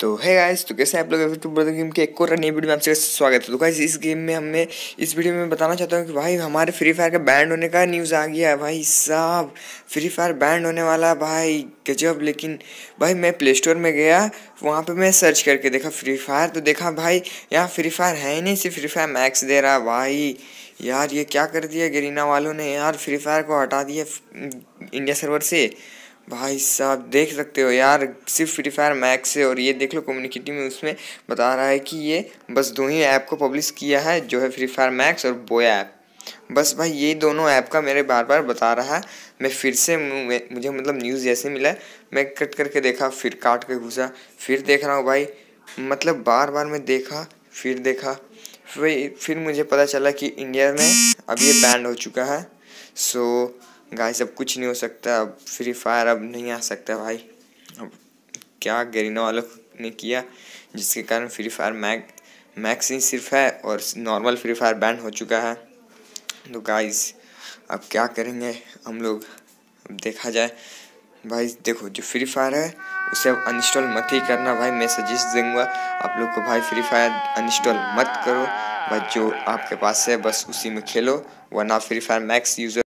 तो है गाइस तो कैसे आप लोग ब्रदर गेम के एक और नई वीडियो में आपसे स्वागत है तो गाइस इस गेम में हमें इस वीडियो में बताना चाहता हूँ कि भाई हमारे फ्री फायर का बैंड होने का न्यूज़ आ गया है भाई साहब फ्री फायर बैंड होने वाला भाई गजब लेकिन भाई मैं प्ले स्टोर में गया वहाँ पर मैं सर्च करके देखा फ्री फायर तो देखा भाई यहाँ फ्री फायर है ही नहीं सिर्फ फ्री फायर मैक्स दे रहा भाई यार ये क्या कर दिया गरीना वालों ने यार फ्री फायर को हटा दिया इंडिया सर्वर से भाई साहब देख सकते हो यार सिर्फ फ्री फायर मैक्स से और ये देख लो कम्युनिकेटिव में उसमें बता रहा है कि ये बस दो ही ऐप को पब्लिश किया है जो है फ्री फायर मैक्स और बोया ऐप बस भाई ये दोनों ऐप का मेरे बार बार बता रहा है मैं फिर से मुझे मतलब न्यूज़ जैसे मिला मैं कट करके देखा फिर काट के घुसा फिर देख रहा हूँ भाई मतलब बार बार मैं देखा फिर देखा फिर फिर मुझे पता चला कि इंडिया में अब ये बैंड हो चुका है सो गाय सब कुछ नहीं हो सकता अब फ्री फायर अब नहीं आ सकता भाई अब क्या गरीना वालों ने किया जिसके कारण फ्री फायर मैक मैक्स ही सिर्फ है और नॉर्मल फ्री फायर बैन हो चुका है तो गाइस अब क्या करेंगे हम लोग देखा जाए भाई देखो जो फ्री फायर है उसे अब अनस्टॉल मत ही करना भाई मैं सजेस्ट दूंगा आप लोग को भाई फ्री फायर अनस्टॉल मत करो भाई जो आपके पास है बस उसी में खेलो वरना फ्री फायर मैक्स यूज़र